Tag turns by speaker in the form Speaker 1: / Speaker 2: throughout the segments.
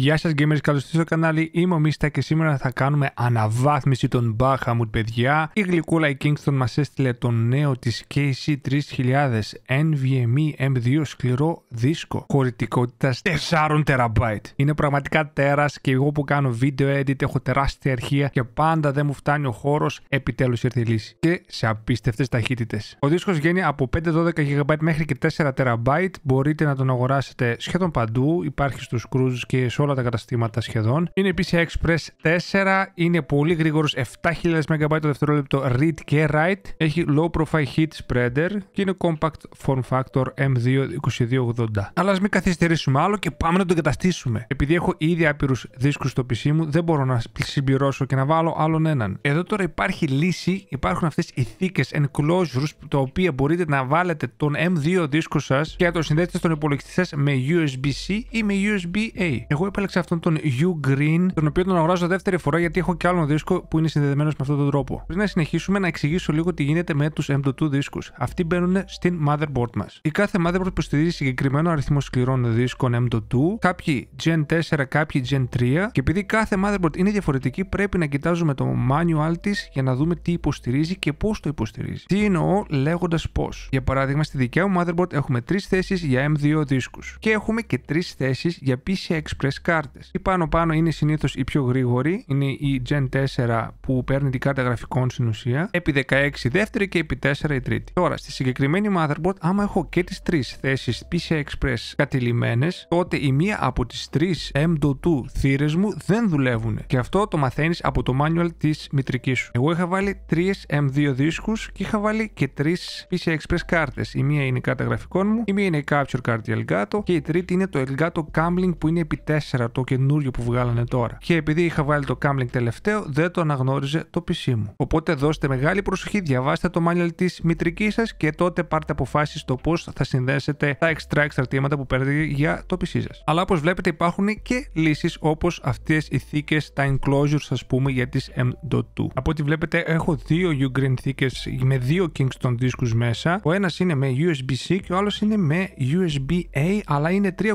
Speaker 1: Γεια σας gamers, καλώς ήρθατε στο κανάλι, είμαι ο Μίστα και σήμερα θα κάνουμε αναβάθμιση των Bahamut παιδιά. Η γλυκούλα η Kingston μας έστειλε το νέο της KC3000 NVMe M2 σκληρό δίσκο χωρητικότητας 4TB. Είναι πραγματικά τέρας και εγώ που κάνω video edit έχω τεράστια αρχεία και πάντα δεν μου φτάνει ο χώρος, επιτέλους ήρθε η λύση. Και σε απίστευτες ταχύτητες. Ο δίσκος βγαίνει από 5-12 GB μέχρι και 4TB, μπορείτε να τον αγοράσετε σχεδόν παντού, υπάρχει στους cruise και σε όλα τα καταστήματα σχεδόν. Είναι PCI Express 4, είναι πολύ γρήγορος 7000 MB το δευτερόλεπτο read και write. Έχει low profile heat spreader και είναι compact form factor M2-2280. Αλλά ας μην καθυστερήσουμε άλλο και πάμε να το εγκαταστήσουμε. Επειδή έχω ήδη άπειρους δίσκους στο PC μου, δεν μπορώ να συμπληρώσω και να βάλω άλλον έναν. Εδώ τώρα υπάρχει λύση, υπάρχουν αυτές οι θήκες enclosures, τα οποία μπορείτε να βάλετε τον M2 δίσκο σας και να το συνδέσετε στον υπολογιστή σας με USB-C ή με USB-A. Εγώ επέλεξα αυτόν τον U Green, τον οποίο τον αγοράζω δεύτερη φορά γιατί έχω και άλλον δίσκο που είναι συνδεδεμένος με αυτόν τον τρόπο. Πριν να συνεχίσουμε, να εξηγήσω λίγο τι γίνεται με τους M.2 δίσκους. Αυτοί μπαίνουν στην motherboard μας. Η κάθε motherboard στηριζει συγκεκριμένο αριθμό σκληρών δίσκων M.2, κάποιοι Gen 4, κάποιοι Gen 3, και επειδή κάθε motherboard είναι διαφορετική, πρέπει να κοιτάζουμε το manual της για να δούμε τι υποστηρίζει και πώς το υποστηρίζει. Τι εννοώ λέγοντας πώς. Για παράδειγμα, στη δικιά μου motherboard έχουμε τρεις θέσεις για M2 δίσκους και έχουμε και τρεις θέσεις για PCI Express κάρτες. Η πάνω-πάνω είναι συνήθως η πιο γρήγορη, είναι η Gen 4 που παίρνει την κάρτα γραφικών στην ουσία, επί 16 η δεύτερη και επί 4 η τρίτη. Τώρα, στη συγκεκριμένη motherboard, άμα έχω και τις τρεις θέσεις PCI Express κατηλημένες, τότε η μία από τις τρεις M.2 θύρες μου δεν δουλεύουν. Και αυτό το μαθαίνεις από το manual της μητρικής σου. Εγώ είχα βάλει τρεις M2 δίσκους και είχα βάλει και τρεις PCI Express κάρτες. Η μία είναι η κάρτα γραφικών μου, η μία είναι η Capture Card Elgato και η τρίτη είναι το Elgato Gambling που είναι επί 4, το καινούριο που βγάλανε τώρα. Και επειδή είχα βάλει το Camlink τελευταίο, δεν το αναγνώριζε το PC μου. Οπότε δώστε μεγάλη προσοχή, διαβάστε το manual της μητρικής σας και τότε πάρτε αποφάσεις το πώς θα συνδέσετε τα extra εξαρτήματα που παίρνετε για το PC σας. Αλλά όπως βλέπετε, υπάρχουν και λύσεις όπως αυτές οι θήκες, τα enclosures ας πούμε για τις M.2. Από ό,τι βλέπετε, έχω δύο Ugreen θήκες με δύο Kingston δίσκους μέσα. Ο ένας είναι με USB-C και ο άλλος είναι με USB-A, αλλά είναι 3,2.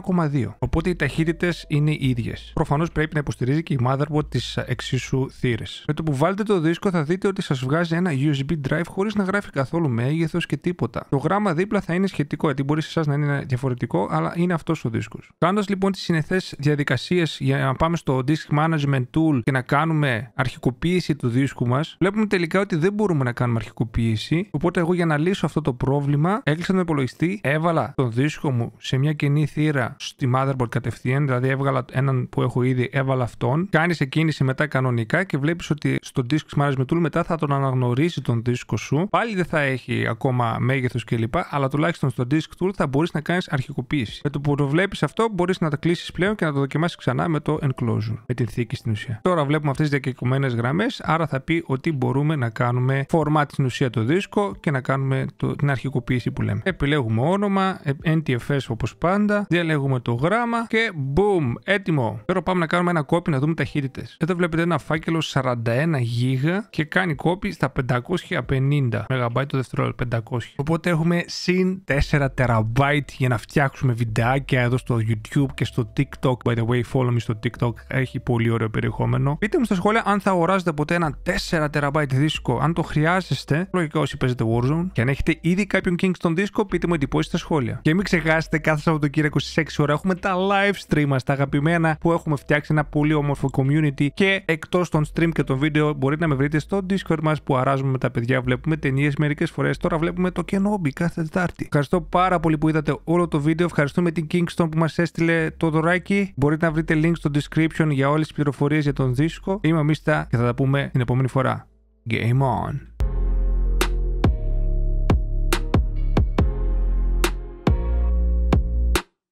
Speaker 1: Οπότε οι ταχύτητες είναι είναι οι ίδιες. Προφανώς πρέπει να υποστηρίζει και η motherboard τι εξίσου θύρες. Με το που βάλετε το δίσκο θα δείτε ότι σας βγάζει ένα USB drive χωρίς να γράφει καθόλου μέγεθος και τίποτα. Το γράμμα δίπλα θα είναι σχετικό, γιατί μπορεί σε εσάς να είναι διαφορετικό, αλλά είναι αυτός ο δίσκος. Κάνοντας λοιπόν τις συνεχέ διαδικασίες για να πάμε στο disk management tool και να κάνουμε αρχικοποίηση του δίσκου μας, βλέπουμε τελικά ότι δεν μπορούμε να κάνουμε αρχικοποίηση. Οπότε εγώ για να λύσω αυτό το πρόβλημα, έκλεισα τον υπολογιστή, έβαλα τον δίσκο μου σε μια κοινή θύρα στη motherboard κατευθείαν, δηλαδή έβγαλα έβαλα έναν που έχω ήδη, έβαλα αυτόν. Κάνεις εκκίνηση μετά κανονικά και βλέπεις ότι στο disk management tool μετά θα τον αναγνωρίσει τον δίσκο σου. Πάλι δεν θα έχει ακόμα μέγεθος κλπ. Αλλά τουλάχιστον στο disk tool θα μπορείς να κάνεις αρχικοποίηση. Με το που το βλέπεις αυτό, μπορείς να τα κλείσεις πλέον και να το δοκιμάσεις ξανά με το enclosure, με την θήκη στην ουσία. Τώρα βλέπουμε αυτές τις διακεκριμένες γραμμές, άρα θα πει ότι μπορούμε να κάνουμε format στην ουσία το δίσκο και να κάνουμε την αρχικοποίηση που λέμε. Επιλέγουμε όνομα, ε, NTFS όπως πάντα, διαλέγουμε το γράμμα και boom, Έτοιμο. Τώρα πάμε να κάνουμε ένα κόπι να δούμε ταχύτητες. Εδώ βλέπετε ένα φάκελο 41 41GB και κάνει κόπι στα 550 MB το δευτερόλεπτο. 500. Οπότε έχουμε συν 4 TB για να φτιάξουμε βιντεάκια εδώ στο YouTube και στο TikTok. By the way, follow me στο TikTok. Έχει πολύ ωραίο περιεχόμενο. Πείτε μου στα σχόλια αν θα αγοράζετε ποτέ ένα 4 TB δίσκο. Αν το χρειάζεστε, λογικά όσοι παίζετε Warzone. Και αν έχετε ήδη κάποιον King στον δίσκο, πείτε μου εντυπώσεις στα σχόλια. Και μην ξεχάσετε κάθε Σαββατοκύριακο στι 6 ώρα έχουμε τα live stream μας, τα αγαπημένα που έχουμε φτιάξει ένα πολύ όμορφο community και εκτός των stream και των βίντεο μπορείτε να με βρείτε στο Discord μας που αράζουμε με τα παιδιά, βλέπουμε ταινίες μερικές φορές. Τώρα βλέπουμε το Kenobi κάθε Τετάρτη. Ευχαριστώ πάρα πολύ που είδατε όλο το βίντεο. Ευχαριστούμε την Kingston που μας έστειλε το δωράκι. Μπορείτε να βρείτε link στο description για όλες τις πληροφορίες για τον δίσκο. Είμαι ο Μίστα και θα τα πούμε την επόμενη φορά. Game on!